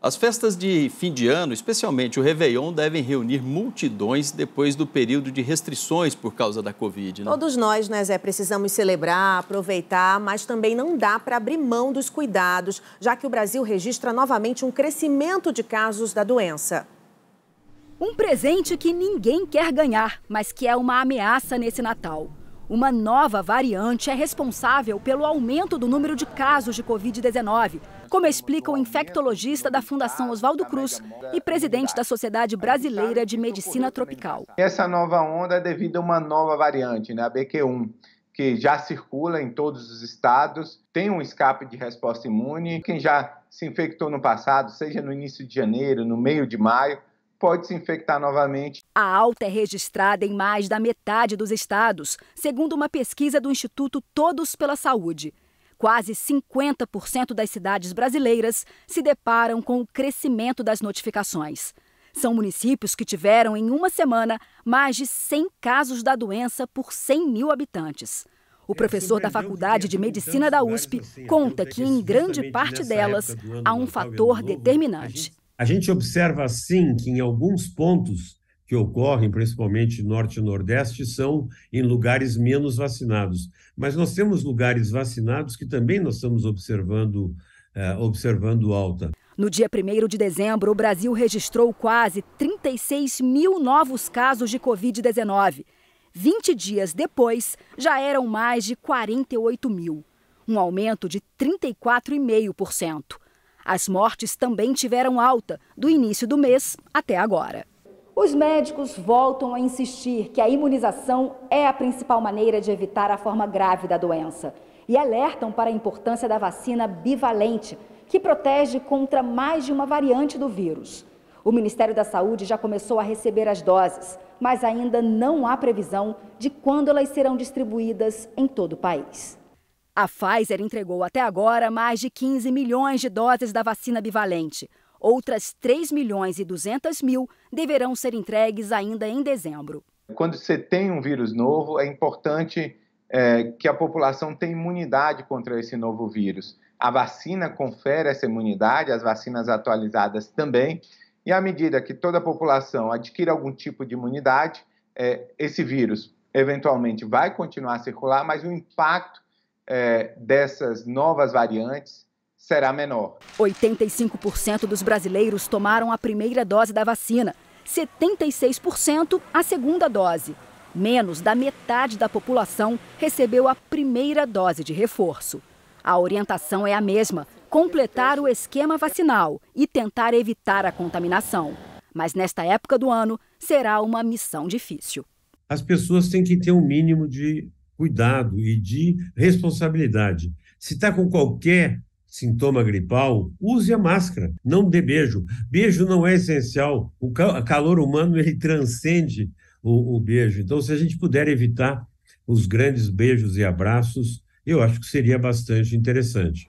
As festas de fim de ano, especialmente o Réveillon, devem reunir multidões depois do período de restrições por causa da Covid. Né? Todos nós, né, Zé, precisamos celebrar, aproveitar, mas também não dá para abrir mão dos cuidados, já que o Brasil registra novamente um crescimento de casos da doença. Um presente que ninguém quer ganhar, mas que é uma ameaça nesse Natal. Uma nova variante é responsável pelo aumento do número de casos de Covid-19, como explica o infectologista da Fundação Oswaldo Cruz e presidente da Sociedade Brasileira de Medicina Tropical. Essa nova onda é devido a uma nova variante, né, a BQ1 que já circula em todos os estados, tem um escape de resposta imune. Quem já se infectou no passado, seja no início de janeiro, no meio de maio, pode se infectar novamente. A alta é registrada em mais da metade dos estados, segundo uma pesquisa do Instituto Todos pela Saúde. Quase 50% das cidades brasileiras se deparam com o crescimento das notificações. São municípios que tiveram, em uma semana, mais de 100 casos da doença por 100 mil habitantes. O é, professor da Faculdade de Medicina da USP assim, conta né? que, em grande parte delas, há um fator determinante: a gente observa, assim que em alguns pontos que ocorrem, principalmente norte e nordeste, são em lugares menos vacinados. Mas nós temos lugares vacinados que também nós estamos observando, eh, observando alta. No dia 1 de dezembro, o Brasil registrou quase 36 mil novos casos de Covid-19. 20 dias depois, já eram mais de 48 mil, um aumento de 34,5%. As mortes também tiveram alta, do início do mês até agora. Os médicos voltam a insistir que a imunização é a principal maneira de evitar a forma grave da doença e alertam para a importância da vacina bivalente, que protege contra mais de uma variante do vírus. O Ministério da Saúde já começou a receber as doses, mas ainda não há previsão de quando elas serão distribuídas em todo o país. A Pfizer entregou até agora mais de 15 milhões de doses da vacina bivalente. Outras 3 milhões e 200 mil deverão ser entregues ainda em dezembro. Quando você tem um vírus novo, é importante é, que a população tenha imunidade contra esse novo vírus. A vacina confere essa imunidade, as vacinas atualizadas também. E à medida que toda a população adquire algum tipo de imunidade, é, esse vírus eventualmente vai continuar a circular, mas o impacto é, dessas novas variantes será menor. 85% dos brasileiros tomaram a primeira dose da vacina, 76% a segunda dose. Menos da metade da população recebeu a primeira dose de reforço. A orientação é a mesma: completar o esquema vacinal e tentar evitar a contaminação. Mas nesta época do ano será uma missão difícil. As pessoas têm que ter um mínimo de cuidado e de responsabilidade. Se está com qualquer sintoma gripal, use a máscara, não dê beijo. Beijo não é essencial. O calor humano ele transcende o, o beijo. Então, se a gente puder evitar os grandes beijos e abraços, eu acho que seria bastante interessante.